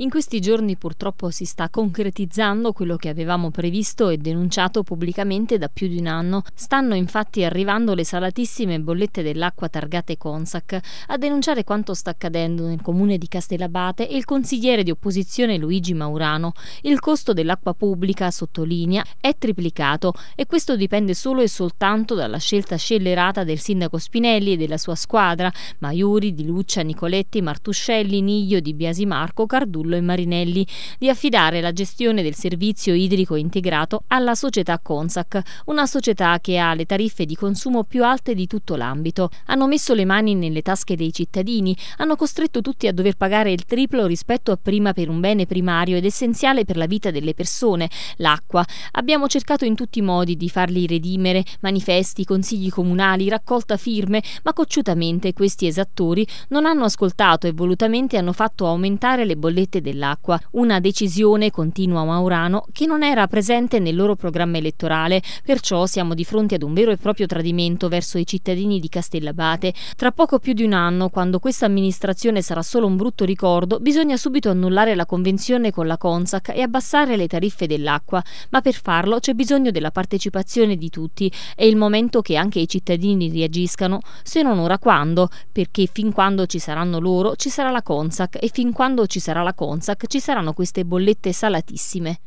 In questi giorni purtroppo si sta concretizzando quello che avevamo previsto e denunciato pubblicamente da più di un anno. Stanno infatti arrivando le salatissime bollette dell'acqua targate Consac. A denunciare quanto sta accadendo nel comune di Castellabate è il consigliere di opposizione Luigi Maurano. Il costo dell'acqua pubblica, sottolinea, è triplicato e questo dipende solo e soltanto dalla scelta scellerata del sindaco Spinelli e della sua squadra, Maiuri, Di Luccia, Nicoletti, Martuscelli, Niglio, Di Biasi Marco, Cardullo Fasullo e Marinelli di affidare la gestione del servizio idrico integrato alla società Consac, una società che ha le tariffe di consumo più alte di tutto l'ambito. Hanno messo le mani nelle tasche dei cittadini, hanno costretto tutti a dover pagare il triplo rispetto a prima per un bene primario ed essenziale per la vita delle persone, l'acqua. Abbiamo cercato in tutti i modi di farli redimere, manifesti, consigli comunali, raccolta firme, ma cocciutamente questi esattori non hanno ascoltato e volutamente hanno fatto aumentare le bollette rete dell'acqua, una decisione, continua Maurano, che non era presente nel loro programma elettorale, perciò siamo di fronte ad un vero e proprio tradimento verso i cittadini di Castellabate. Tra poco più di un anno, quando questa amministrazione sarà solo un brutto ricordo, bisogna subito annullare la convenzione con la Consac e abbassare le tariffe dell'acqua, ma per farlo c'è bisogno della partecipazione di tutti. È il momento che anche i cittadini reagiscano, se non ora quando, perché fin quando ci saranno loro ci sarà la Consac e fin quando ci sarà la Consac Consac ci saranno queste bollette salatissime.